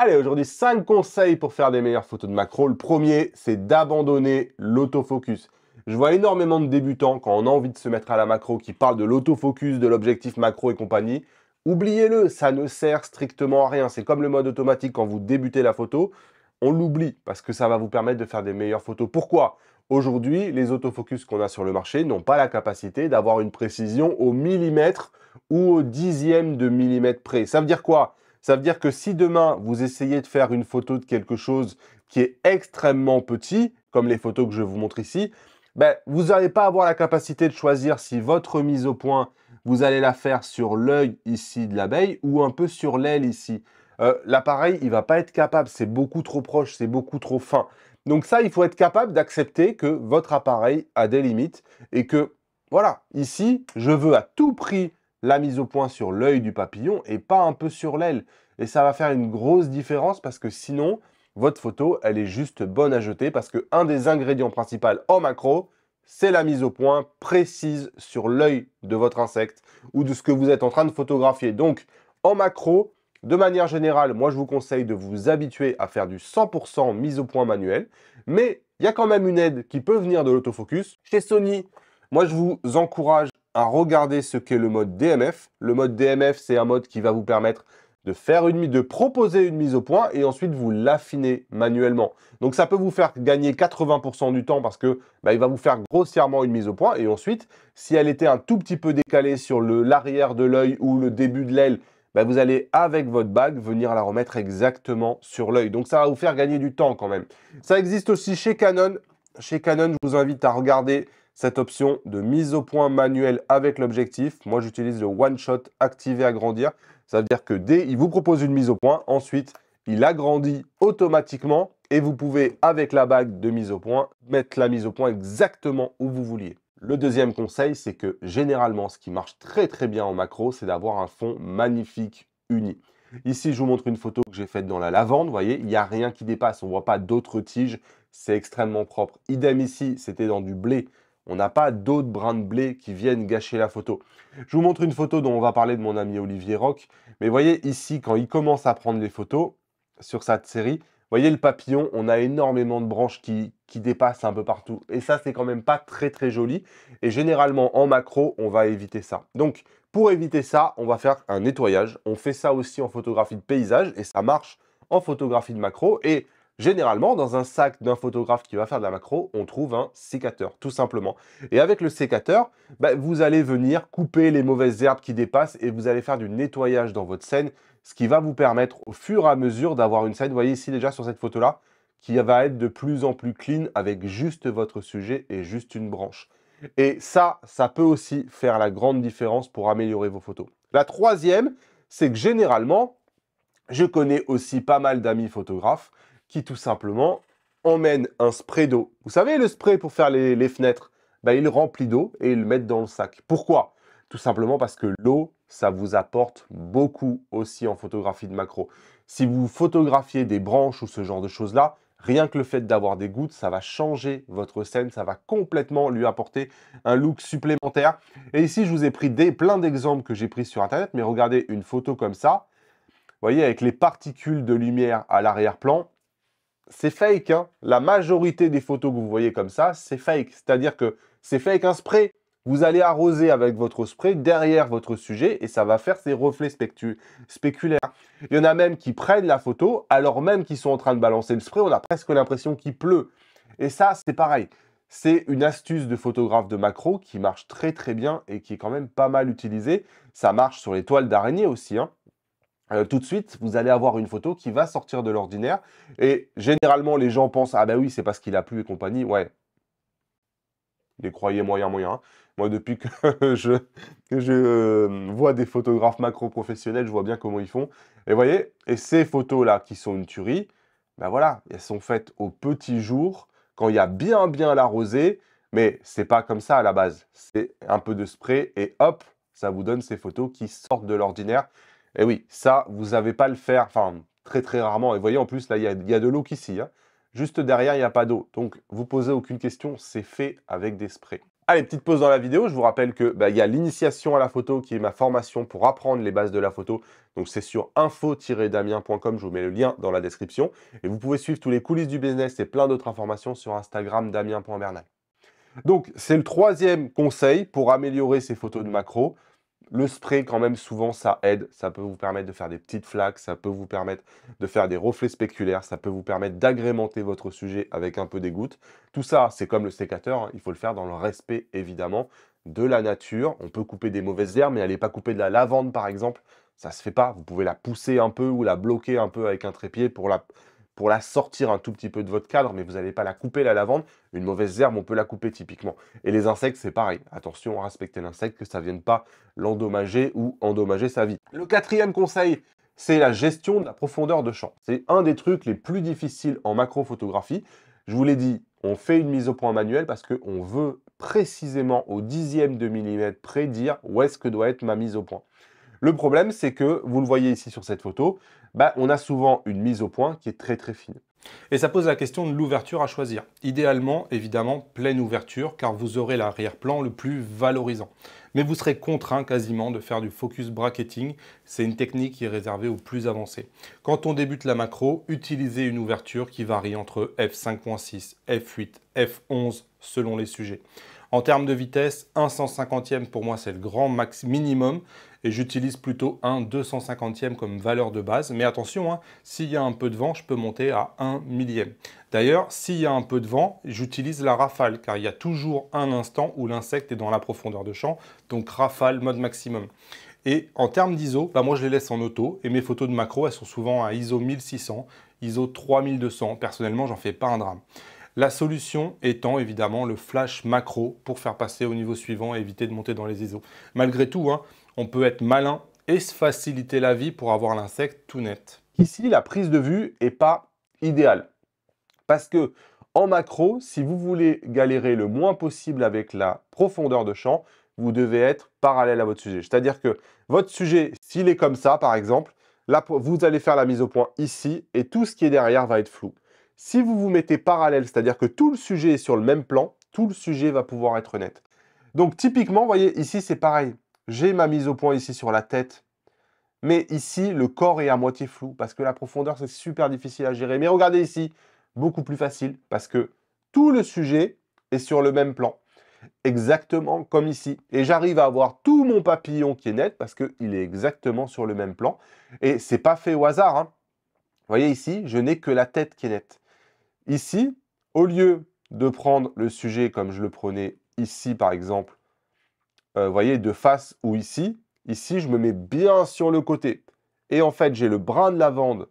Allez, aujourd'hui, 5 conseils pour faire des meilleures photos de macro. Le premier, c'est d'abandonner l'autofocus. Je vois énormément de débutants quand on a envie de se mettre à la macro qui parlent de l'autofocus, de l'objectif macro et compagnie. Oubliez-le, ça ne sert strictement à rien. C'est comme le mode automatique quand vous débutez la photo. On l'oublie parce que ça va vous permettre de faire des meilleures photos. Pourquoi Aujourd'hui, les autofocus qu'on a sur le marché n'ont pas la capacité d'avoir une précision au millimètre ou au dixième de millimètre près. Ça veut dire quoi ça veut dire que si demain vous essayez de faire une photo de quelque chose qui est extrêmement petit, comme les photos que je vous montre ici, ben, vous n'allez pas avoir la capacité de choisir si votre mise au point, vous allez la faire sur l'œil ici de l'abeille ou un peu sur l'aile ici. Euh, l'appareil, il va pas être capable, c'est beaucoup trop proche, c'est beaucoup trop fin. Donc ça, il faut être capable d'accepter que votre appareil a des limites et que, voilà, ici, je veux à tout prix la mise au point sur l'œil du papillon et pas un peu sur l'aile. Et ça va faire une grosse différence parce que sinon, votre photo, elle est juste bonne à jeter parce que un des ingrédients principaux en macro, c'est la mise au point précise sur l'œil de votre insecte ou de ce que vous êtes en train de photographier. Donc, en macro, de manière générale, moi je vous conseille de vous habituer à faire du 100% mise au point manuel. mais il y a quand même une aide qui peut venir de l'autofocus. Chez Sony, moi je vous encourage à regarder ce qu'est le mode DMF. Le mode DMF, c'est un mode qui va vous permettre de faire une de proposer une mise au point et ensuite vous l'affiner manuellement. Donc ça peut vous faire gagner 80% du temps parce que bah, il va vous faire grossièrement une mise au point et ensuite si elle était un tout petit peu décalée sur l'arrière de l'œil ou le début de l'aile, bah, vous allez avec votre bague venir la remettre exactement sur l'œil. Donc ça va vous faire gagner du temps quand même. Ça existe aussi chez Canon. Chez Canon, je vous invite à regarder cette option de mise au point manuelle avec l'objectif. Moi, j'utilise le One Shot activé agrandir. Ça veut dire que dès il vous propose une mise au point, ensuite, il agrandit automatiquement et vous pouvez, avec la bague de mise au point, mettre la mise au point exactement où vous vouliez. Le deuxième conseil, c'est que généralement, ce qui marche très très bien en macro, c'est d'avoir un fond magnifique uni. Ici, je vous montre une photo que j'ai faite dans la lavande. Vous voyez, il n'y a rien qui dépasse. On ne voit pas d'autres tiges. C'est extrêmement propre. Idem ici, c'était dans du blé. On n'a pas d'autres brins de blé qui viennent gâcher la photo. Je vous montre une photo dont on va parler de mon ami Olivier rock Mais voyez ici, quand il commence à prendre les photos sur cette série, voyez le papillon, on a énormément de branches qui, dépassent un peu partout. Et ça, c'est quand même pas très très joli. Et généralement, en macro, on va éviter ça. Donc, pour éviter ça, on va faire un nettoyage. On fait ça aussi en photographie de paysage et ça marche en photographie de macro. Et Généralement, dans un sac d'un photographe qui va faire de la macro, on trouve un sécateur, tout simplement. Et avec le sécateur, bah, vous allez venir couper les mauvaises herbes qui dépassent et vous allez faire du nettoyage dans votre scène, ce qui va vous permettre au fur et à mesure d'avoir une scène, vous voyez ici déjà sur cette photo-là, qui va être de plus en plus clean avec juste votre sujet et juste une branche. Et ça, ça peut aussi faire la grande différence pour améliorer vos photos. La troisième, c'est que généralement, je connais aussi pas mal d'amis photographes qui tout simplement emmène un spray d'eau. Vous savez, le spray pour faire les, fenêtres, ben, il remplit d'eau et il le met dans le sac. Pourquoi Tout simplement parce que l'eau, ça vous apporte beaucoup aussi en photographie de macro. Si vous photographiez des branches ou ce genre de choses-là, rien que le fait d'avoir des gouttes, ça va changer votre scène, ça va complètement lui apporter un look supplémentaire. Et ici, je vous ai pris des, plein d'exemples que j'ai pris sur Internet, mais regardez une photo comme ça, vous voyez, avec les particules de lumière à l'arrière-plan, c'est fake. Hein. La majorité des photos que vous voyez comme ça, c'est fake. C'est-à-dire que c'est fake un spray. Vous allez arroser avec votre spray derrière votre sujet et ça va faire ces reflets spéculaires. Il y en a même qui prennent la photo alors même qu'ils sont en train de balancer le spray. On a presque l'impression qu'il pleut. Et ça, c'est pareil. C'est une astuce de photographe de macro qui marche très très bien et qui est quand même pas mal utilisée. Ça marche sur les toiles d'araignée aussi. Hein. Euh, tout de suite, vous allez avoir une photo qui va sortir de l'ordinaire. Et généralement, les gens pensent Ah, ben oui, c'est parce qu'il a plu et compagnie. Ouais. Les croyez moyen, moyen. Hein. Moi, depuis que je, euh, vois des photographes macro professionnels, je vois bien comment ils font. Et voyez, et ces photos-là qui sont une tuerie, ben voilà, elles sont faites au petit jour, quand il y a bien, bien la rosée. Mais c'est pas comme ça à la base. C'est un peu de spray et hop, ça vous donne ces photos qui sortent de l'ordinaire et eh oui, ça, vous n'avez pas le faire, enfin, très très rarement. Et voyez, en plus, là, il y, a, de l'eau qu'ici. Hein. Juste derrière, il n'y a pas d'eau. Donc, vous posez aucune question, c'est fait avec des sprays. Allez, petite pause dans la vidéo. Je vous rappelle que bah, y a l'initiation à la photo qui est ma formation pour apprendre les bases de la photo. Donc c'est sur info-damien.com. Je vous mets le lien dans la description. Et vous pouvez suivre tous les coulisses du business et plein d'autres informations sur Instagram damien.bernal. Donc c'est le troisième conseil pour améliorer ses photos de macro. Le spray, quand même, souvent, ça aide. Ça peut vous permettre de faire des petites flaques, ça peut vous permettre de faire des reflets spéculaires, ça peut vous permettre d'agrémenter votre sujet avec un peu des gouttes. Tout ça, c'est comme le sécateur, hein. il faut le faire dans le respect, évidemment, de la nature. On peut couper des mauvaises herbes, mais n'allez pas couper de la lavande, par exemple. Ça se fait pas. Vous pouvez la pousser un peu ou la bloquer un peu avec un trépied pour la pour la sortir un tout petit peu de votre cadre, mais vous n'allez pas la couper la lavande. Une mauvaise herbe, on peut la couper typiquement. Et les insectes, c'est pareil. Attention à respecter l'insecte, que ça ne vienne pas l'endommager ou endommager sa vie. Le quatrième conseil, c'est la gestion de la profondeur de champ. C'est un des trucs les plus difficiles en macrophotographie. Je vous l'ai dit, on fait une mise au point manuelle parce qu'on veut précisément au dixième de millimètre prédire où est-ce que doit être ma mise au point. Le problème, c'est que, vous le voyez ici sur cette photo, bah, on a souvent une mise au point qui est très très fine. Et ça pose la question de l'ouverture à choisir. Idéalement, évidemment, pleine ouverture, car vous aurez l'arrière-plan le plus valorisant. Mais vous serez contraint quasiment de faire du focus bracketing. C'est une technique qui est réservée aux plus avancés. Quand on débute la macro, utilisez une ouverture qui varie entre f5.6, f8, f11 selon les sujets. En termes de vitesse, 1 150e pour moi c'est le grand max minimum et j'utilise plutôt un 250e comme valeur de base. Mais attention, hein, s'il y a un peu de vent, je peux monter à 1 millième. D'ailleurs, s'il y a un peu de vent, j'utilise la rafale, car il y a toujours un instant où l'insecte est dans la profondeur de champ, donc rafale, mode maximum. Et en termes d'ISO, bah moi je les laisse en auto, et mes photos de macro, elles sont souvent à ISO 1600, ISO 3200, personnellement j'en fais pas un drame. La solution étant évidemment le flash macro pour faire passer au niveau suivant et éviter de monter dans les ISO. Malgré tout, hein, on peut être malin et se faciliter la vie pour avoir l'insecte tout net. Ici, la prise de vue n'est pas idéale. Parce que en macro, si vous voulez galérer le moins possible avec la profondeur de champ, vous devez être parallèle à votre sujet. C'est-à-dire que votre sujet, s'il est comme ça, par exemple, là, vous allez faire la mise au point ici et tout ce qui est derrière va être flou. Si vous vous mettez parallèle, c'est-à-dire que tout le sujet est sur le même plan, tout le sujet va pouvoir être net. Donc typiquement, vous voyez, ici, c'est pareil. J'ai ma mise au point ici sur la tête. Mais ici, le corps est à moitié flou parce que la profondeur, c'est super difficile à gérer. Mais regardez ici, beaucoup plus facile parce que tout le sujet est sur le même plan. Exactement comme ici. Et j'arrive à avoir tout mon papillon qui est net parce qu'il est exactement sur le même plan. Et c'est pas fait au hasard. Hein. Vous voyez ici, je n'ai que la tête qui est nette. Ici, au lieu de prendre le sujet comme je le prenais ici par exemple, euh, voyez, de face ou ici. Ici, je me mets bien sur le côté. Et en fait, j'ai le brin de lavande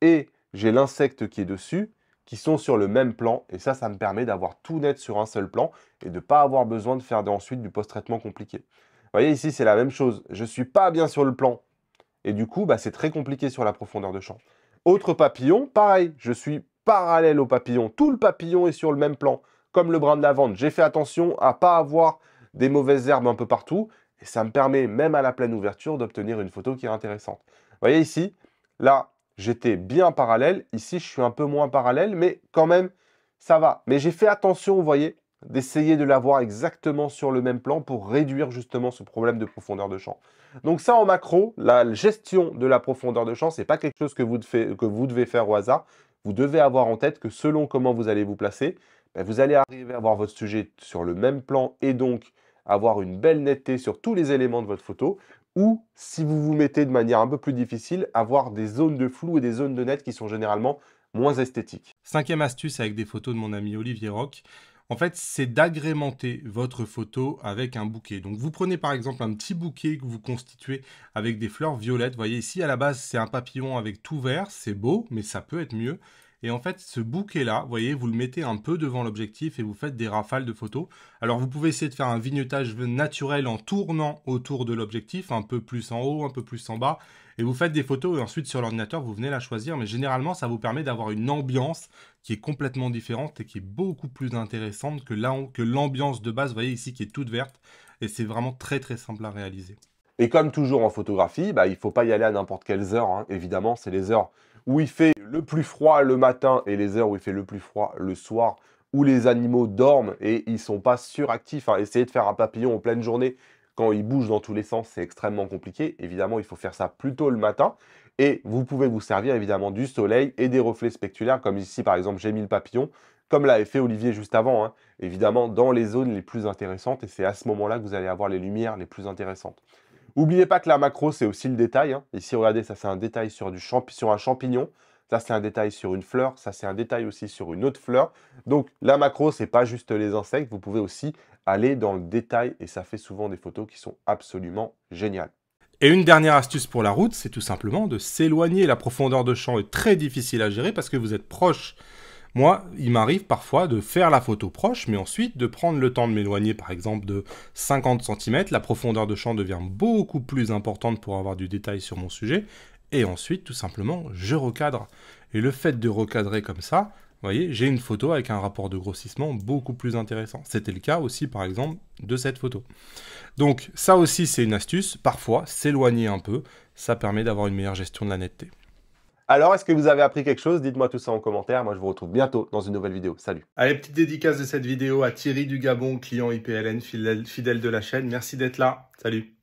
et j'ai l'insecte qui est dessus, qui sont sur le même plan. Et ça, ça me permet d'avoir tout net sur un seul plan et de ne pas avoir besoin de faire ensuite du post-traitement compliqué. Vous voyez, ici, c'est la même chose. Je ne suis pas bien sur le plan. Et du coup, bah, c'est très compliqué sur la profondeur de champ. Autre papillon, pareil, je suis parallèle au papillon. Tout le papillon est sur le même plan. Comme le brin de lavande, j'ai fait attention à ne pas avoir des mauvaises herbes un peu partout, et ça me permet, même à la pleine ouverture, d'obtenir une photo qui est intéressante. Vous voyez ici, là, j'étais bien parallèle. Ici, je suis un peu moins parallèle, mais quand même, ça va. Mais j'ai fait attention, vous voyez, d'essayer de l'avoir exactement sur le même plan pour réduire justement ce problème de profondeur de champ. Donc ça, en macro, la gestion de la profondeur de champ, ce n'est pas quelque chose que vous, devez, que vous devez faire au hasard. Vous devez avoir en tête que selon comment vous allez vous placer, ben, vous allez arriver à avoir votre sujet sur le même plan et donc avoir une belle netteté sur tous les éléments de votre photo. Ou si vous vous mettez de manière un peu plus difficile, avoir des zones de flou et des zones de net qui sont généralement moins esthétiques. Cinquième astuce avec des photos de mon ami Olivier rock En fait, c'est d'agrémenter votre photo avec un bouquet. Donc, vous prenez par exemple un petit bouquet que vous constituez avec des fleurs violettes. Vous voyez ici, à la base, c'est un papillon avec tout vert. C'est beau, mais ça peut être mieux. Et en fait, ce bouquet-là, vous voyez, vous le mettez un peu devant l'objectif et vous faites des rafales de photos. Alors, vous pouvez essayer de faire un vignettage naturel en tournant autour de l'objectif, un peu plus en haut, un peu plus en bas. Et vous faites des photos et ensuite sur l'ordinateur, vous venez la choisir. Mais généralement, ça vous permet d'avoir une ambiance qui est complètement différente et qui est beaucoup plus intéressante que l'ambiance de base, vous voyez ici, qui est toute verte. Et c'est vraiment très très simple à réaliser. Et comme toujours en photographie, bah, il ne faut pas y aller à n'importe quelles heures. Hein. Évidemment, c'est les heures où il fait le plus froid le matin et les heures où il fait le plus froid le soir, où les animaux dorment et ils sont pas suractifs. Essayez hein. Essayer de faire un papillon en pleine journée quand il bouge dans tous les sens, c'est extrêmement compliqué. Évidemment, il faut faire ça plutôt le matin. Et vous pouvez vous servir évidemment du soleil et des reflets spectulaires, comme ici par exemple j'ai mis le papillon, comme l'avait fait Olivier juste avant, hein. évidemment dans les zones les plus intéressantes, et c'est à ce moment-là que vous allez avoir les lumières les plus intéressantes. N'oubliez pas que la macro, c'est aussi le détail. Hein. Ici, regardez, ça c'est un détail sur, du un champignon. Ça, c'est un détail sur une fleur. Ça, c'est un détail aussi sur une autre fleur. Donc, la macro, c'est pas juste les insectes. Vous pouvez aussi aller dans le détail et ça fait souvent des photos qui sont absolument géniales. Et une dernière astuce pour la route, c'est tout simplement de s'éloigner. La profondeur de champ est très difficile à gérer parce que vous êtes proche moi, il m'arrive parfois de faire la photo proche, mais ensuite de prendre le temps de m'éloigner par exemple de 50 cm, la profondeur de champ devient beaucoup plus importante pour avoir du détail sur mon sujet, et ensuite tout simplement je recadre. Et le fait de recadrer comme ça, vous voyez, j'ai une photo avec un rapport de grossissement beaucoup plus intéressant. C'était le cas aussi, par exemple, de cette photo. Donc, ça aussi, c'est une astuce. Parfois, s'éloigner un peu, ça permet d'avoir une meilleure gestion de la netteté. Alors, est-ce que vous avez appris quelque chose Dites-moi tout ça en commentaire. Moi, je vous retrouve bientôt dans une nouvelle vidéo. Salut. Allez, petite dédicace de cette vidéo à Thierry du Gabon, client IPLN fidèle de la chaîne. Merci d'être là. Salut.